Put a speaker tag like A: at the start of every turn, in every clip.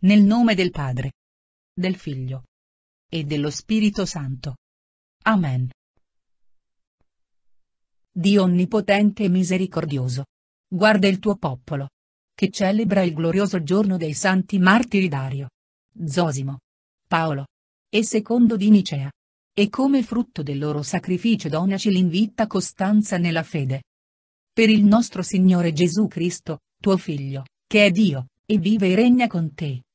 A: Nel nome del Padre, del Figlio e dello Spirito Santo. Amen. Dio onnipotente e misericordioso, guarda il tuo popolo, che celebra il glorioso giorno dei santi martiri Dario, Zosimo, Paolo e secondo di Nicea. E come frutto del loro sacrificio donaci l'invitta costanza nella fede. Per il nostro Signore Gesù Cristo, tuo Figlio, che è Dio, e vive e regna con te,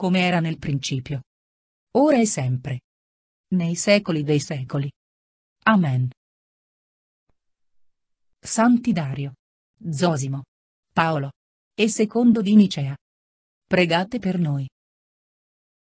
A: come era nel principio. Ora e sempre. Nei secoli dei secoli. Amen. Santi Dario. Zosimo. Paolo. E secondo di Nicea. Pregate per noi.